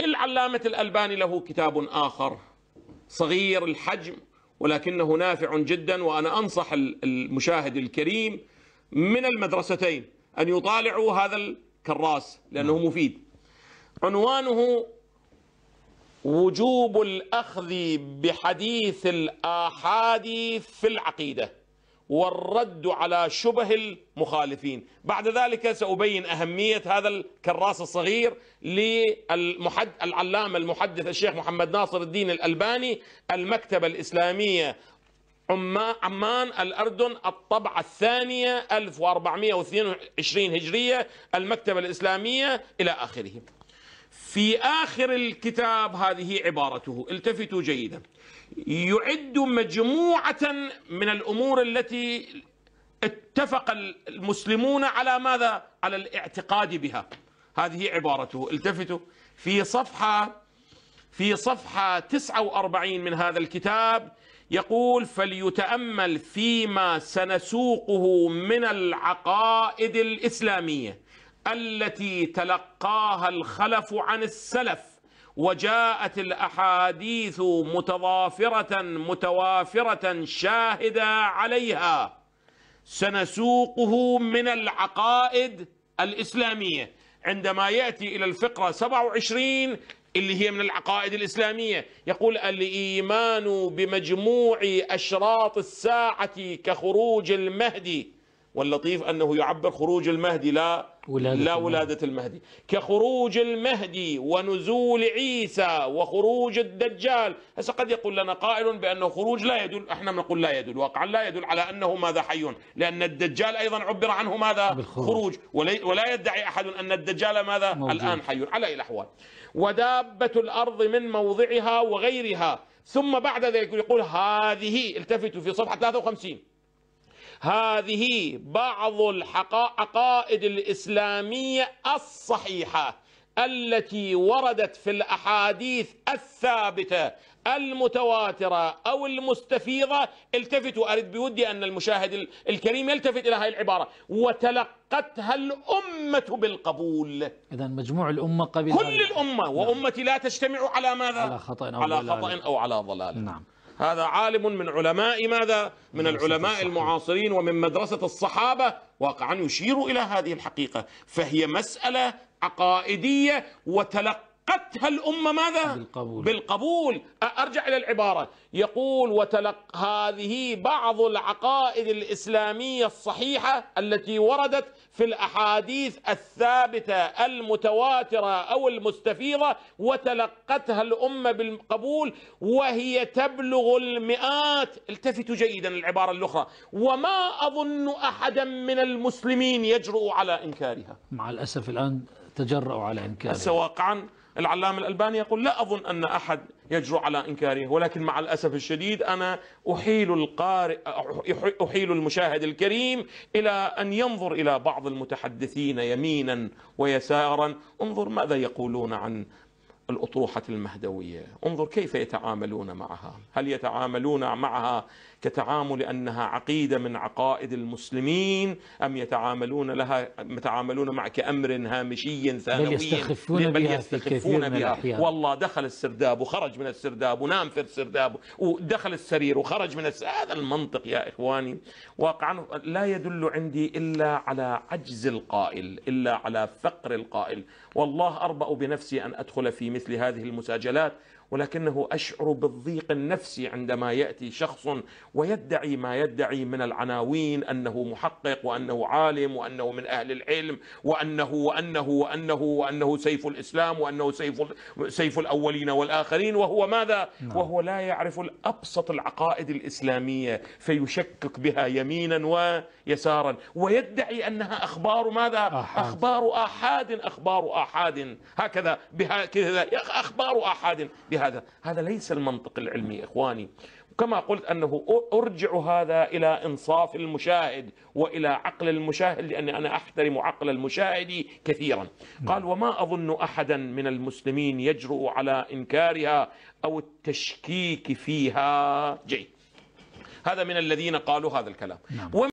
العلامة الألباني له كتاب آخر صغير الحجم ولكنه نافع جدا وأنا أنصح المشاهد الكريم من المدرستين أن يطالعوا هذا الكراس لأنه نعم. مفيد عنوانه وجوب الأخذ بحديث الآحاد في العقيدة والرد على شبه المخالفين بعد ذلك سأبين أهمية هذا الكراس الصغير للمحد العلامة المحدث الشيخ محمد ناصر الدين الألباني المكتبة الإسلامية عمان الأردن الطبعة الثانية 1422 هجرية المكتبة الإسلامية إلى آخره في آخر الكتاب هذه عبارته التفتوا جيداً يعد مجموعة من الأمور التي اتفق المسلمون على ماذا؟ على الاعتقاد بها هذه عبارته التفتوا في صفحة في صفحة 49 من هذا الكتاب يقول فليتأمل فيما سنسوقه من العقائد الإسلامية التي تلقاها الخلف عن السلف وجاءت الاحاديث متضافره متوافره شاهده عليها سنسوقه من العقائد الاسلاميه عندما ياتي الى الفقره 27 اللي هي من العقائد الاسلاميه يقول الايمان بمجموع اشراط الساعه كخروج المهدي واللطيف انه يعبر خروج المهدي لا ولادة لا ولادة المهدي كخروج المهدي ونزول عيسى وخروج الدجال هسه قد يقول لنا قائل بأنه خروج لا يدل احنا بنقول لا يدل واقعا لا يدل على أنه ماذا حي لأن الدجال أيضا عبر عنه ماذا بالخروج. خروج ولا, ولا يدعي أحد أن الدجال ماذا موجود. الآن حي على الأحوال ودابة الأرض من موضعها وغيرها ثم بعد ذلك يقول هذه التفتوا في صفحة 53 هذه بعض العقائد الإسلامية الصحيحة التي وردت في الأحاديث الثابتة المتواترة أو المستفيضة التفتوا أريد بودي أن المشاهد الكريم يلتفت إلى هذه العبارة وتلقتها الأمة بالقبول إذا مجموع الأمة قبل كل الأمة نعم. وأمتي لا تجتمع على ماذا؟ على خطأ أو, على خطأ أو على ضلال نعم هذا عالم من علماء ماذا من العلماء المعاصرين ومن مدرسة الصحابة واقعا يشير إلى هذه الحقيقة فهي مسألة عقائدية وتلقى تلقتها الأمة ماذا؟ بالقبول, بالقبول. أرجع إلى العبارة يقول وتلق هذه بعض العقائد الإسلامية الصحيحة التي وردت في الأحاديث الثابتة المتواترة أو المستفيضة وتلقتها الأمة بالقبول وهي تبلغ المئات التفتوا جيدا العبارة الأخرى وما أظن أحدا من المسلمين يجرؤ على إنكارها مع الأسف الآن تجرؤوا على إنكارها واقعا العلامة الألباني يقول لا أظن أن أحد يجرؤ على إنكاره ولكن مع الأسف الشديد أنا أحيل القارئ أحيل المشاهد الكريم إلى أن ينظر إلى بعض المتحدثين يمينا ويسارا انظر ماذا يقولون عن الأطروحة المهدوية انظر كيف يتعاملون معها هل يتعاملون معها كتعامل أنها عقيدة من عقائد المسلمين أم يتعاملون لها يتعاملون مع كأمر هامشي ثانوي بل يستخفون بل بها, يستخفون بها. بها. والله دخل السرداب وخرج من السرداب ونام في السرداب ودخل السرير وخرج من السرداب. هذا المنطق يا إخواني واقعا لا يدل عندي إلا على عجز القائل إلا على فقر القائل والله أربأ بنفسي أن أدخل في مثل هذه المساجلات ولكنه أشعر بالضيق النفسي عندما يأتي شخص ويدعي ما يدعي من العناوين أنه محقق وأنه عالم وأنه من أهل العلم وأنه وأنه وأنه وأنه سيف الإسلام وأنه سيف سيف الأولين والآخرين وهو ماذا؟ نعم. وهو لا يعرف الأبسط العقائد الإسلامية فيشكك بها يمينا ويسارا ويدعي أنها أخبار ماذا؟ أحد. أخبار آحاد أخبار آحاد هكذا بهكذا أخبار آحاد بها هذا هذا ليس المنطق العلمي إخواني وكما قلت أنه أرجع هذا إلى إنصاف المشاهد وإلى عقل المشاهد لأني أنا أحترم عقل المشاهد كثيرا نعم. قال وما أظن أحدا من المسلمين يجرؤ على إنكارها أو التشكيك فيها جيد هذا من الذين قالوا هذا الكلام نعم.